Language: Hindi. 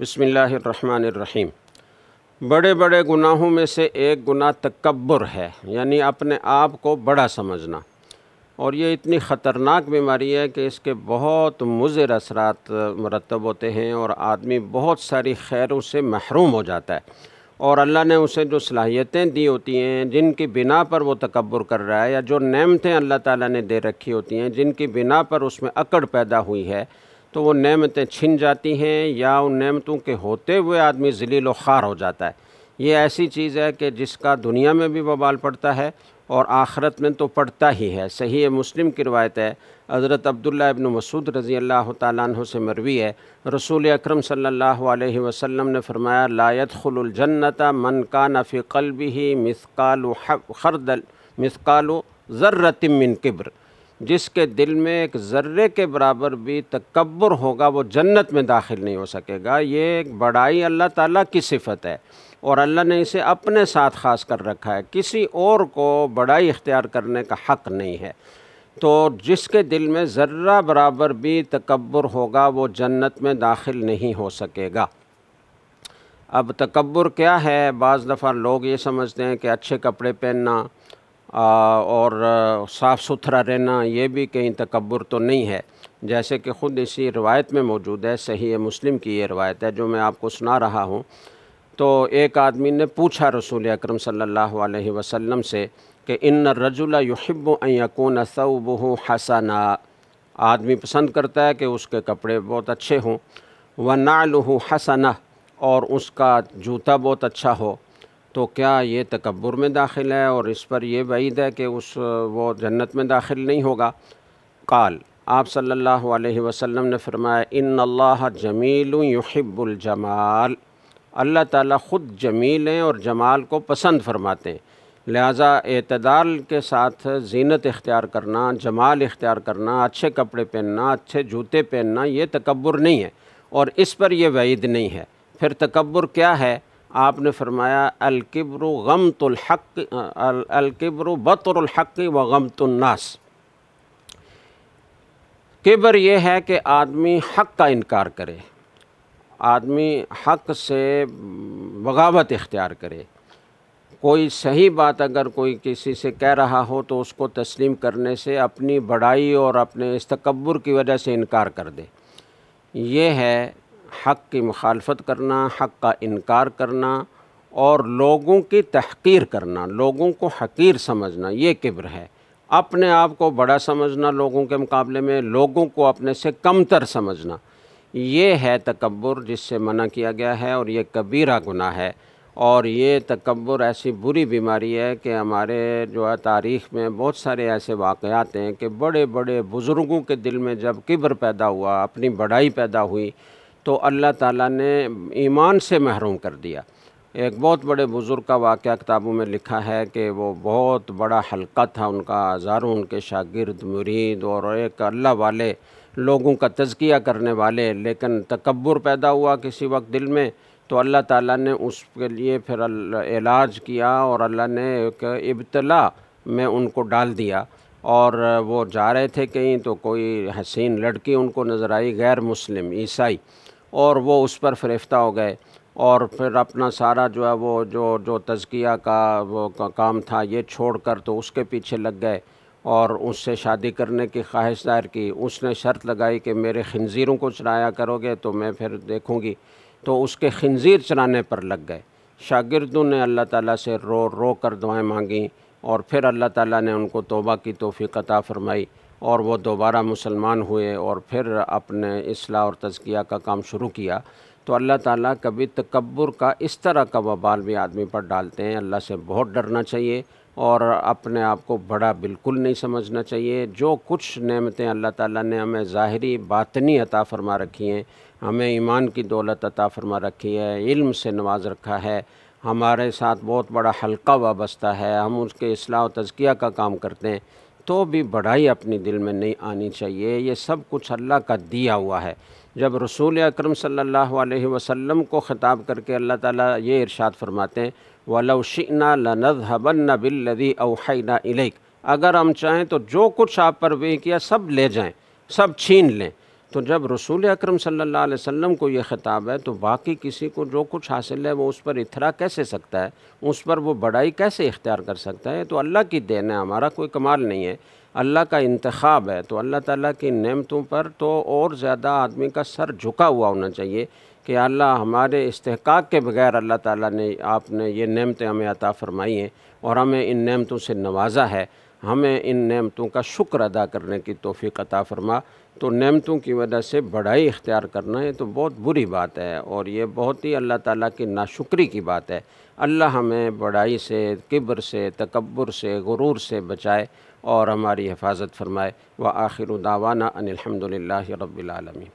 बसमीम बड़े बड़े गुनाहों में से एक गुनाह तकबर है यानी अपने आप को बड़ा समझना और ये इतनी ख़तरनाक बीमारी है कि इसके बहुत मुज़र असरा मरतब होते हैं और आदमी बहुत सारी खैरों से महरूम हो जाता है और अल्लाह ने उसे जो सलाहियतें दी होती हैं जिनकी बिना पर वो तकबर कर रहा है या जो नमतें अल्लाह ताली ने दे रखी होती हैं जिनकी बिना पर उसमें अकड़ पैदा हुई है तो वो नेमतें छिन जाती हैं या उन नेमतों के होते हुए आदमी जलील ख़ार हो जाता है ये ऐसी चीज़ है कि जिसका दुनिया में भी बवाल पड़ता है और आखरत में तो पड़ता ही है सही है मुस्लिम की रवायत है हज़रत अब्दुल्ला इबन मसूद रज़ी अल्लाह तु से मरवी है रसूल अक्रम सल्लल्लाहु अलैहि वसल्लम ने फरमाया लायत खुलजन्नत मन का नफ़ी कल्बी ही मिसकाल खरदल मिसकाल ज़र्रतिमिन किब्र जिसके दिल में एक ज़र्रे के बराबर भी तकबर होगा वो जन्नत में दाखिल नहीं हो सकेगा ये एक बड़ाई अल्लाह ताला की सिफत है और अल्लाह ने इसे अपने साथ ख़ास कर रखा है किसी और को बड़ाई इख्तियार करने का हक़ नहीं है तो जिसके दिल में ज़र्रा बराबर भी तकबर होगा वो जन्नत में दाखिल नहीं हो सकेगा अब तकबर क्या है बज़ दफ़ा लोग ये समझते हैं कि अच्छे कपड़े पहनना और साफ़ सुथरा रहना ये भी कहीं तकबर तो नहीं है जैसे कि ख़ुद इसी रवायत में मौजूद है सही है मुस्लिम की ये रवायत है जो मैं आपको सुना रहा हूँ तो एक आदमी ने पूछा रसूल अक्रम सम से कि इन रजुला युब अकून सऊब हसना आदमी पसंद करता है कि उसके कपड़े बहुत अच्छे हों व हूँ हसना और उसका जूता बहुत अच्छा हो तो क्या ये तकबर में दाखिल है और इस पर यह वईद है कि उस वो जन्नत में दाखिल नहीं होगा काल आप सल्लल्लाहु अलैहि वसल्लम ने फरमाया इन अल्लाह जमील यहब्बुलजमाल अल्लाह ताला ख़ुद जमील हैं और जमाल को पसंद फरमाते हैं लिहाजा अतदाल के साथ जीनत इख्तियार करना जमाल इख्तियार करना अच्छे कपड़े पहनना अच्छे जूते पहनना ये तकबर नहीं है और इस पर यह वईद नहीं है फिर तकबर क्या है आपने फरमाया अलकिब्र गम तुल्हक अलकिब्र बतरहक व गम तुन्नास किबर ये है कि आदमी हक का इनकार करे आदमी हक से बगावत इख्तियार करे कोई सही बात अगर कोई किसी से कह रहा हो तो उसको तस्लीम करने से अपनी बड़ाई और अपने इस तकबर की वजह से इनकार कर दे ये है हक़ की मुखालफत करना हक़ का इनकार करना और लोगों की तहकीर करना लोगों को हकीर समझना ये किब्र है अपने आप को बड़ा समझना लोगों के मुकाबले में लोगों को अपने से कमतर समझना ये है तकबर जिससे मना किया गया है और ये कबीरा गुना है और ये तकबर ऐसी बुरी बीमारी है कि हमारे जो है तारीख़ में बहुत सारे ऐसे वाक़ात हैं कि बड़े बड़े बुज़ुर्गों के दिल में जब किब्र पैदा हुआ अपनी बड़ाई पैदा हुई तो अल्लाह ताला ने ईमान से महरूम कर दिया एक बहुत बड़े बुज़ुर्ग का वाक़ किताबों में लिखा है कि वो बहुत बड़ा हलका था उनका हज़ारों उनके शागिर्द मुरीद और एक अल्लाह वाले लोगों का तजकिया करने वाले लेकिन तकबर पैदा हुआ किसी वक्त दिल में तो अल्लाह ताला ने उसके लिए फिर इलाज किया और अल्लाह ने एक इब्तला में उनको डाल दिया और वो जा रहे थे कहीं तो कोई हसीन लड़की उनको नज़र आई गैर मुस्लिम ईसाई और वो उस पर फरिफ्ता हो गए और फिर अपना सारा जो है वो जो जो तजकिया का वो का काम था ये छोड़ कर तो उसके पीछे लग गए और उससे शादी करने की ख्वाहिश दायर की उसने शर्त लगाई कि मेरे खंजीरों को चराया करोगे तो मैं फिर देखूँगी तो उसके खंजीर चराने पर लग गए शागिर्दों ने अल्लाह ताला से रो रो कर दुआएँ मांगी और फिर अल्लाह ताला ने उनको तोबा की तोफ़ी कता फ़रमाई और वो दोबारा मुसलमान हुए और फिर अपने असलाह और तजकिया का काम शुरू किया तो अल्लाह ताला कभी तकबर का इस तरह का वबाल भी आदमी पर डालते हैं अल्लाह से बहुत डरना चाहिए और अपने आप को बड़ा बिल्कुल नहीं समझना चाहिए जो कुछ नेमतें अल्लाह ताला ने हमें ज़ाहरी बातनी अता फरमा रखी हैं हमें ईमान की दौलत अता फरमा रखी है इल्म से नवाज रखा है हमारे साथ बहुत बड़ा हल्का वाबस्ता है हम उसके असलाह तजकिया का काम करते हैं तो भी बड़ाई अपने दिल में नहीं आनी चाहिए ये सब कुछ अल्लाह का दिया हुआ है जब रसूल अक्रम सम को ख़िताब करके अल्लाह ताला ये इरशाद फरमाते हैं वलौशिना लनधबन बिल्लदी अवहना इलेक अगर हम चाहें तो जो कुछ आप पर वे किया सब ले जाएँ सब छीन लें तो जब रसूल अक्रम सम को ये ख़िताब है तो बाकी किसी को जो कुछ हासिल है वो उस पर इतरा कैसे सकता है उस पर वो बड़ाई कैसे इख्तियार कर सकता है तो अल्लाह की देन है हमारा कोई कमाल नहीं है अल्लाह का इंतखब है तो अल्लाह ताली की नमतों पर तो और ज़्यादा आदमी का सर झुका हुआ होना चाहिए कि अल्लाह हमारे इसतक के बगैर अल्लाह ताली ने आपने ये नमतें हमें अता फ़रमाई हैं और हमें इन नमतों से नवाजा है हमें इन नेमतों का शुक्र अदा करने की तोफ़ी अता फरमा तो नेमतों की वजह से बढ़ाई इख्तियार करना ये तो बहुत बुरी बात है और ये बहुत ही अल्लाह ताला की नाशुक्री की बात है अल्लाह हमें बढ़ाई से किब्र से तकबर से गुरूर से बचाए और हमारी हिफाजत फरमाए व आखिर दावाना अनिलहमदिल्ला रबालमी